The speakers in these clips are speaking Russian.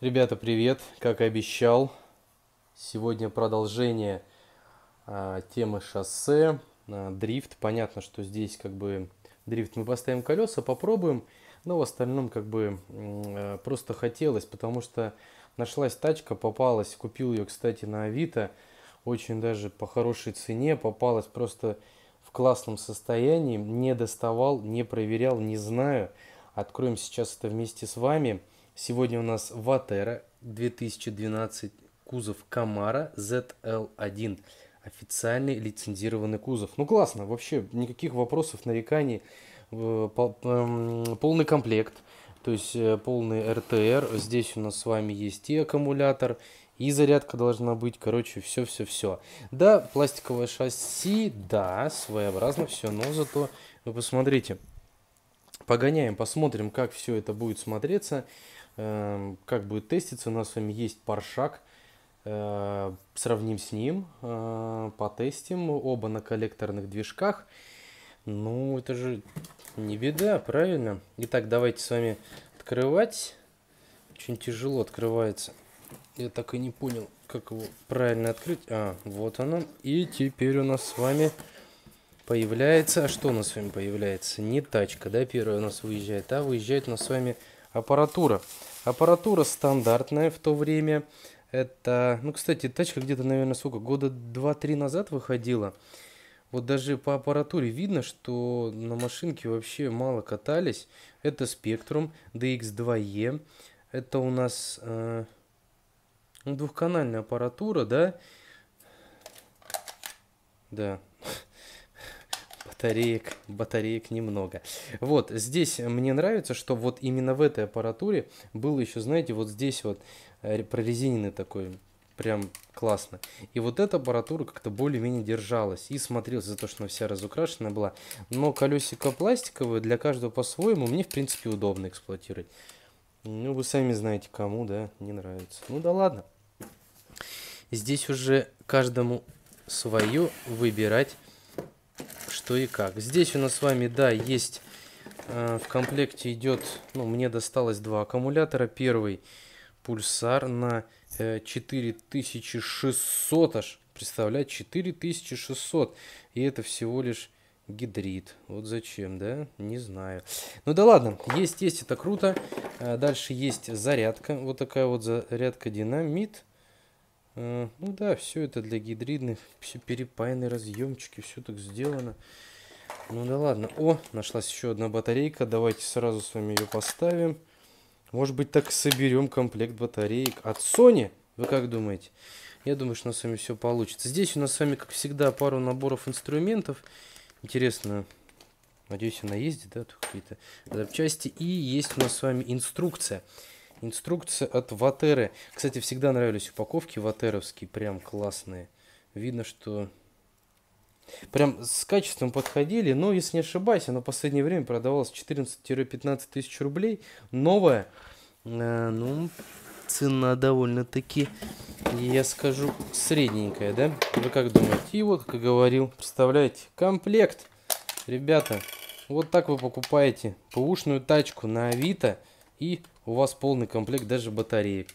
Ребята, привет! Как и обещал, сегодня продолжение а, темы шоссе, а, дрифт. Понятно, что здесь как бы дрифт мы поставим колеса, попробуем, но в остальном как бы а, просто хотелось, потому что нашлась тачка, попалась, купил ее, кстати, на Авито, очень даже по хорошей цене, попалась просто в классном состоянии, не доставал, не проверял, не знаю. Откроем сейчас это вместе с вами – Сегодня у нас Ватера 2012 кузов Камара ZL1. Официальный лицензированный кузов. Ну классно, вообще никаких вопросов, нареканий. Э, эм, полный комплект, то есть э, полный РТР. Здесь у нас с вами есть и аккумулятор, и зарядка должна быть, короче, все-все-все. Да, пластиковое шасси, да, своеобразно все, но зато вы посмотрите, Погоняем, посмотрим, как все это будет смотреться, эм, как будет теститься. У нас с вами есть паршак, э, сравним с ним, э, потестим. Оба на коллекторных движках. Ну, это же не беда, правильно? Итак, давайте с вами открывать. Очень тяжело открывается. Я так и не понял, как его правильно открыть. А, вот оно. И теперь у нас с вами появляется... А что у нас с вами появляется? Не тачка, да, первая у нас выезжает, а выезжает у нас с вами аппаратура. Аппаратура стандартная в то время. Это, ну, кстати, тачка где-то, наверное, сколько, года 2-3 назад выходила. Вот даже по аппаратуре видно, что на машинке вообще мало катались. Это Spectrum DX2E. Это у нас э, ну, двухканальная аппаратура, да? Да, Батареек, батареек немного. Вот, здесь мне нравится, что вот именно в этой аппаратуре было еще, знаете, вот здесь вот э, прорезиненный такой прям классно. И вот эта аппаратура как-то более-менее держалась и смотрелась за то, что она вся разукрашенная была. Но колесико пластиковые для каждого по-своему мне, в принципе, удобно эксплуатировать. Ну, вы сами знаете, кому, да, не нравится. Ну да ладно. Здесь уже каждому свое выбирать что и как. Здесь у нас с вами, да, есть э, в комплекте идет, ну, мне досталось два аккумулятора. Первый пульсар на э, 4600 аж, представляете, 4600. И это всего лишь гидрид. Вот зачем, да? Не знаю. Ну да ладно, есть, есть, это круто. Э, дальше есть зарядка. Вот такая вот зарядка динамит. Э, ну да, все это для гидридных, все перепаяны разъемчики, все так сделано. Ну да ладно. О, нашлась еще одна батарейка. Давайте сразу с вами ее поставим. Может быть, так соберем комплект батареек от Sony? Вы как думаете? Я думаю, что у нас с вами все получится. Здесь у нас с вами, как всегда, пару наборов инструментов. Интересно, надеюсь, она ездит, да, какие-то запчасти. И есть у нас с вами Инструкция Инструкция от Ватеры. Кстати, всегда нравились упаковки ватеровские, прям классные. Видно, что прям с качеством подходили. Но, если не ошибаюсь, она в последнее время продавалась 14-15 тысяч рублей. Новая. А, э, ну, цена довольно-таки, я скажу, средненькая, да? Вы как думаете? И вот, как и говорил, представляете, комплект. Ребята, вот так вы покупаете бэушную тачку на Авито – и у вас полный комплект даже батареек.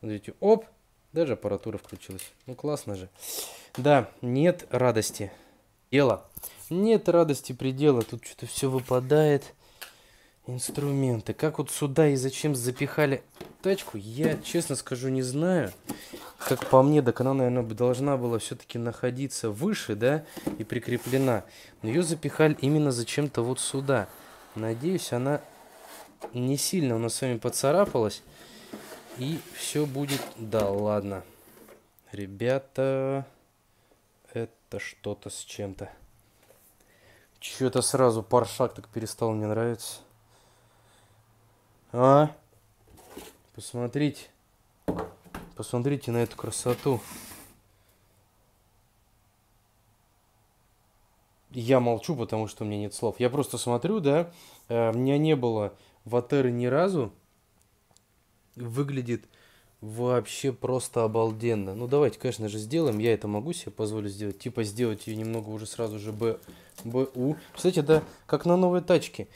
Смотрите, оп, даже аппаратура включилась. Ну классно же. Да, нет радости. Дело. Нет радости предела. Тут что-то все выпадает. Инструменты. Как вот сюда и зачем запихали тачку, я, честно скажу, не знаю. Как по мне, так она, наверное, должна была все-таки находиться выше, да, и прикреплена. Но ее запихали именно зачем-то вот сюда. Надеюсь, она не сильно у нас с вами поцарапалось. И все будет... Да, ладно. Ребята, это что-то с чем-то. Че-то сразу паршак так перестал мне нравиться. А? Посмотрите. Посмотрите на эту красоту. Я молчу, потому что у меня нет слов. Я просто смотрю, да, э, у меня не было Ватеры ни разу, выглядит вообще просто обалденно. Ну, давайте, конечно же, сделаем. Я это могу себе позволить сделать. Типа сделать ее немного уже сразу же Б, БУ. Кстати, да, как на новой тачке.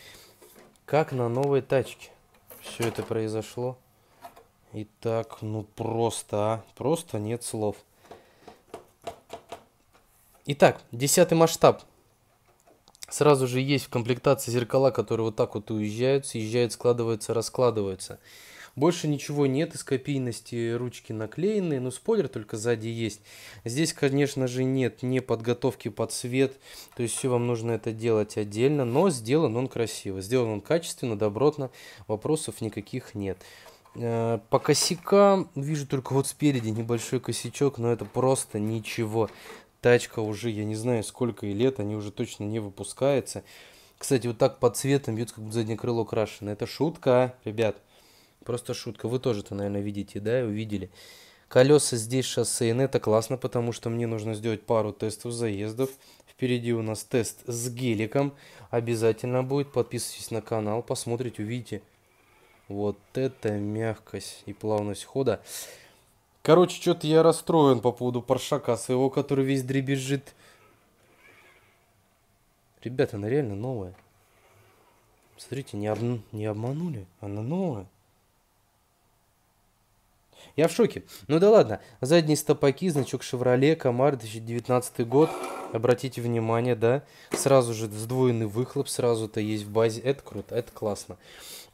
Как на новой тачке. Все это произошло. Итак, ну просто, а. Просто нет слов. Итак, десятый масштаб. Сразу же есть в комплектации зеркала, которые вот так вот уезжают, съезжают, складываются, раскладываются. Больше ничего нет из копийности, ручки наклеенные, но ну, спойлер только сзади есть. Здесь, конечно же, нет ни подготовки под свет, то есть все вам нужно это делать отдельно, но сделан он красиво, сделан он качественно, добротно, вопросов никаких нет. Э, по косякам вижу только вот спереди небольшой косячок, но это просто ничего. Тачка уже, я не знаю, сколько и лет, они уже точно не выпускаются. Кстати, вот так по цветам бьют, как будто заднее крыло крашено. Это шутка, ребят. Просто шутка. Вы тоже это, наверное, видите, да, увидели. Колеса здесь шоссейные, это классно, потому что мне нужно сделать пару тестов заездов. Впереди у нас тест с геликом. Обязательно будет, подписывайтесь на канал, посмотрите, увидите. Вот это мягкость и плавность хода. Короче, что-то я расстроен по поводу паршака своего, который весь дребезжит. Ребята, она реально новая. Смотрите, не, об... не обманули. Она новая. Я в шоке. Ну да ладно. Задние стопаки, значок Шевроле, Комар, 2019 год. Обратите внимание, да. Сразу же сдвоенный выхлоп, сразу-то есть в базе. Это круто, это классно.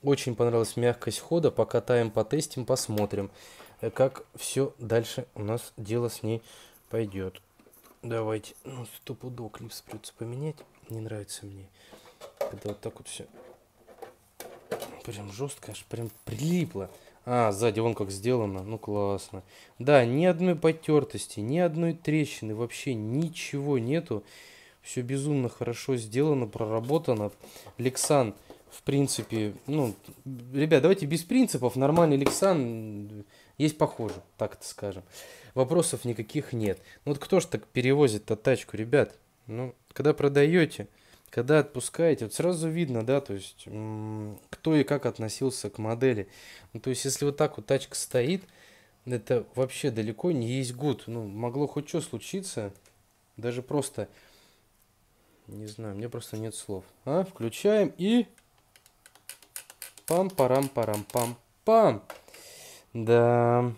Очень понравилась мягкость хода. Покатаем, потестим, посмотрим как все дальше у нас дело с ней пойдет. Давайте, ну, стопудово клипс придется поменять, не нравится мне, когда вот так вот все прям жестко, аж прям прилипло. А, сзади вон как сделано, ну классно. Да, ни одной потертости, ни одной трещины, вообще ничего нету. Все безумно хорошо сделано, проработано. Лексан, в принципе, ну, ребят, давайте без принципов. Нормальный Лексан есть похоже, так это скажем. Вопросов никаких нет. Ну вот кто ж так перевозит-то тачку, ребят? Ну, когда продаете, когда отпускаете, вот сразу видно, да, то есть, кто и как относился к модели. Ну, то есть, если вот так вот тачка стоит, это вообще далеко не есть гуд. Ну, могло хоть что случиться, даже просто, не знаю, мне просто нет слов. А, включаем и... Пам-парам-парам-пам-пам. -пам -парам -парам -пам -пам. Да,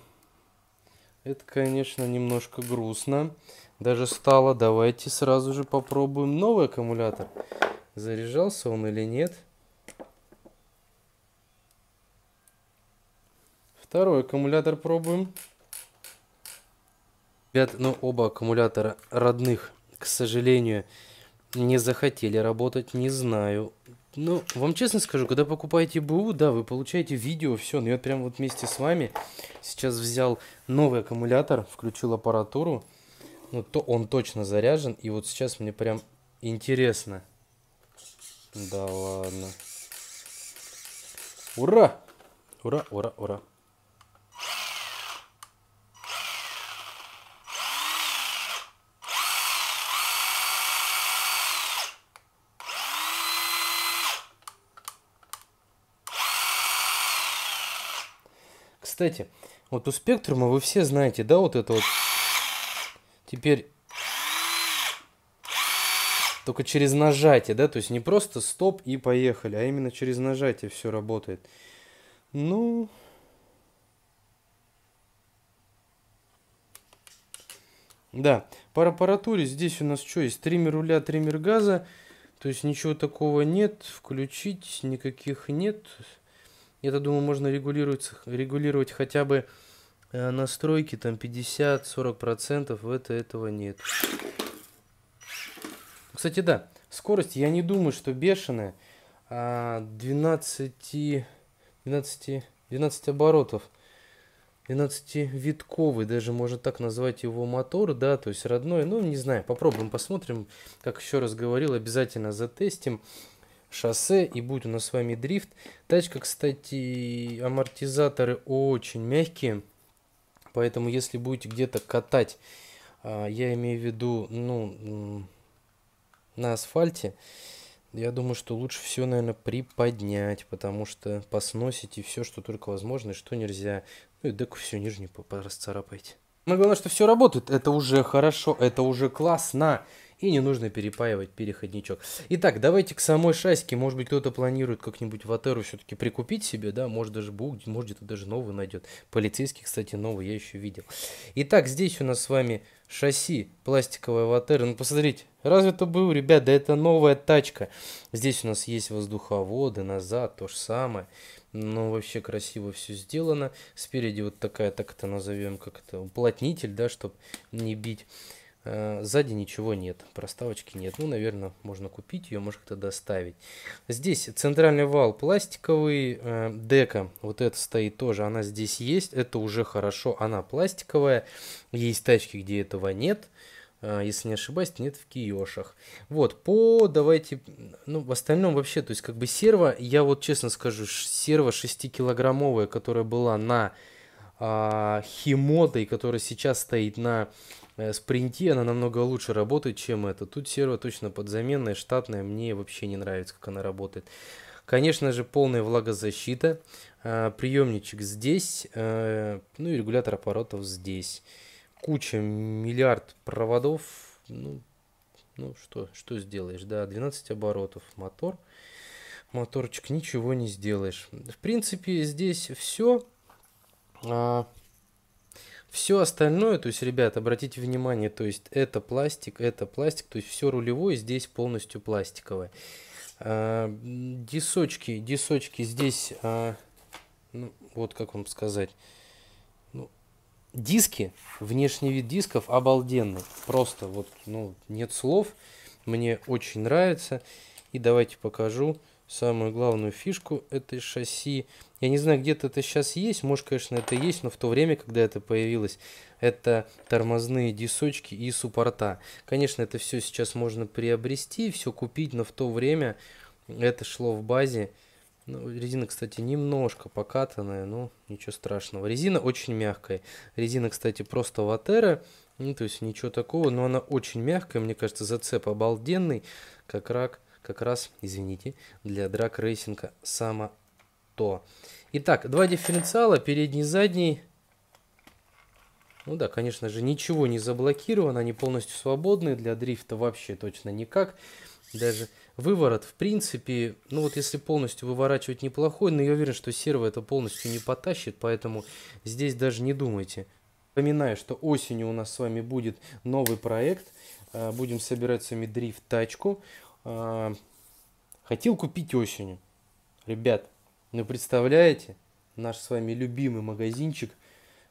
это, конечно, немножко грустно. Даже стало. Давайте сразу же попробуем новый аккумулятор. Заряжался он или нет? Второй аккумулятор пробуем. Ребят, ну оба аккумулятора родных, к сожалению, не захотели работать. Не знаю, ну, вам честно скажу, когда покупаете БУ, да, вы получаете видео, все. Но ну, я прям вот вместе с вами сейчас взял новый аккумулятор, включил аппаратуру. Ну, то он точно заряжен. И вот сейчас мне прям интересно. Да ладно. Ура! Ура, ура, ура. Кстати, вот у спектрума вы все знаете, да, вот это вот. Теперь только через нажатие, да, то есть не просто стоп и поехали, а именно через нажатие все работает. Ну, Да, по аппаратуре здесь у нас что есть? Триммер руля, триммер газа. То есть ничего такого нет. Включить никаких нет я думаю, можно регулировать, регулировать хотя бы э, настройки, там 50-40%, в это этого нет. Кстати, да, скорость, я не думаю, что бешеная. 12, 12, 12 оборотов. 12-витковый, даже можно так назвать его мотор, да, то есть родной. Ну, не знаю, попробуем, посмотрим. Как еще раз говорил, обязательно затестим шоссе и будет у нас с вами дрифт. Тачка, кстати, амортизаторы очень мягкие, поэтому если будете где-то катать, а, я имею в виду, ну, на асфальте, я думаю, что лучше все, наверное, приподнять, потому что посносите все, что только возможно и что нельзя. Ну и деку всю нижнюю расцарапайте. Но ну главное, что все работает. Это уже хорошо, это уже классно. И не нужно перепаивать переходничок. Итак, давайте к самой шаске. Может быть, кто-то планирует как-нибудь ватеру все-таки прикупить себе, да? Может, даже будет, может, где-то даже новый найдет. Полицейский, кстати, новый я еще видел. Итак, здесь у нас с вами шасси пластиковая ватера. Ну, посмотрите, разве это был, ребят? Да это новая тачка. Здесь у нас есть воздуховоды, назад то же самое. Ну, вообще красиво все сделано. Спереди вот такая, так это назовем, как это, уплотнитель, да, чтобы не бить. Э, сзади ничего нет, проставочки нет. Ну, наверное, можно купить ее, может кто-то доставить. Здесь центральный вал пластиковый, э, дека вот эта стоит тоже, она здесь есть. Это уже хорошо, она пластиковая. Есть тачки, где этого нет. Э, если не ошибаюсь, нет в Киошах. Вот, по давайте, ну, в остальном вообще, то есть как бы серва, я вот честно скажу, серва 6-килограммовая, которая была на а, Химотой, которая сейчас стоит на Э, спринти, она намного лучше работает, чем это. Тут серва точно подзаменная, штатная, мне вообще не нравится, как она работает. Конечно же, полная влагозащита, э, приемничек здесь, э, ну и регулятор оборотов здесь. Куча, миллиард проводов, ну, ну что, что сделаешь, да, 12 оборотов мотор, моторчик, ничего не сделаешь. В принципе, здесь все. А, все остальное, то есть, ребят, обратите внимание, то есть это пластик, это пластик, то есть все рулевое здесь полностью пластиковое. А, дисочки, дисочки здесь, а, ну, вот как вам сказать, ну, диски, внешний вид дисков обалденный, просто вот, ну, нет слов, мне очень нравится, и давайте покажу, самую главную фишку этой шасси. Я не знаю, где-то это сейчас есть, может, конечно, это есть, но в то время, когда это появилось, это тормозные дисочки и суппорта. Конечно, это все сейчас можно приобрести, все купить, но в то время это шло в базе. Ну, резина, кстати, немножко покатанная, но ничего страшного. Резина очень мягкая. Резина, кстати, просто ватера, ну, то есть ничего такого, но она очень мягкая, мне кажется, зацеп обалденный, как рак как раз, извините, для драг-рейсинга само то. Итак, два дифференциала, передний и задний. Ну да, конечно же, ничего не заблокировано, они полностью свободны, для дрифта вообще точно никак. Даже выворот, в принципе, ну вот если полностью выворачивать неплохой, но я уверен, что серво это полностью не потащит, поэтому здесь даже не думайте. Напоминаю, что осенью у нас с вами будет новый проект. А, будем собирать с вами дрифт-тачку. А, хотел купить осенью. Ребят, ну представляете, наш с вами любимый магазинчик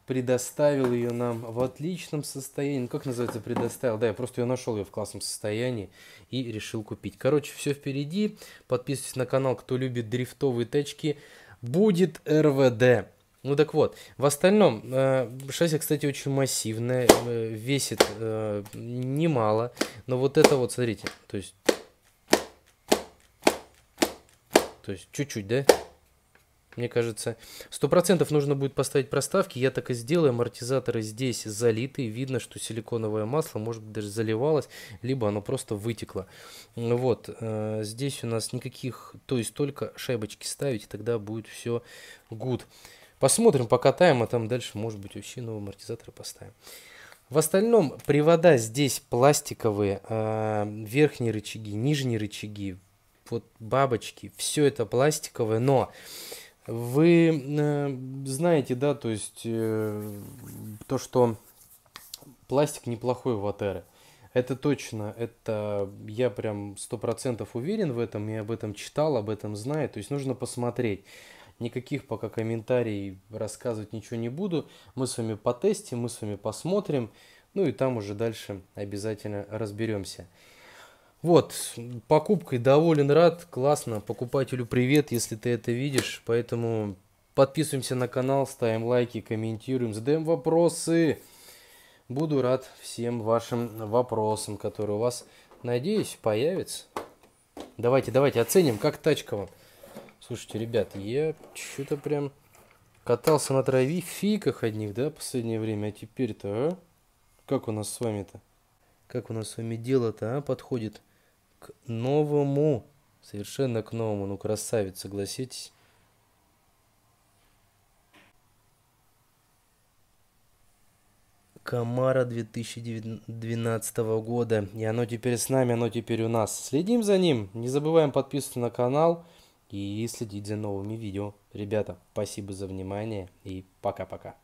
предоставил ее нам в отличном состоянии. как называется, предоставил? Да, я просто ее нашел ее в классном состоянии и решил купить. Короче, все впереди. Подписывайтесь на канал, кто любит дрифтовые тачки. Будет РВД. Ну так вот, в остальном, э, шасси, кстати, очень массивное, э, весит э, немало, но вот это вот, смотрите, то есть То есть чуть-чуть, да? Мне кажется, сто процентов нужно будет поставить проставки. Я так и сделаю. Амортизаторы здесь залиты. Видно, что силиконовое масло, может быть, даже заливалось, либо оно просто вытекло. Вот. Э, здесь у нас никаких... То есть только шайбочки ставить, и тогда будет все good. Посмотрим, покатаем, а там дальше, может быть, вообще новые амортизаторы поставим. В остальном привода здесь пластиковые, э, верхние рычаги, нижние рычаги, вот бабочки, все это пластиковое, но вы э, знаете, да, то есть э, то, что пластик неплохой в Атере. Это точно, это я прям сто процентов уверен в этом, я об этом читал, об этом знаю, то есть нужно посмотреть. Никаких пока комментариев рассказывать ничего не буду. Мы с вами потестим, мы с вами посмотрим, ну и там уже дальше обязательно разберемся. Вот, покупкой доволен, рад, классно. Покупателю привет, если ты это видишь. Поэтому подписываемся на канал, ставим лайки, комментируем, задаем вопросы. Буду рад всем вашим вопросам, которые у вас, надеюсь, появятся. Давайте, давайте, оценим, как тачка вам. Слушайте, ребят, я что-то прям катался на траве фиках одних, да, в последнее время. А теперь-то, а? Как у нас с вами-то? Как у нас с вами дело-то, а, подходит? к новому, совершенно к новому. Ну, красавец, согласитесь. Камара 2012 года. И оно теперь с нами, оно теперь у нас. Следим за ним. Не забываем подписываться на канал и следить за новыми видео. Ребята, спасибо за внимание и пока-пока.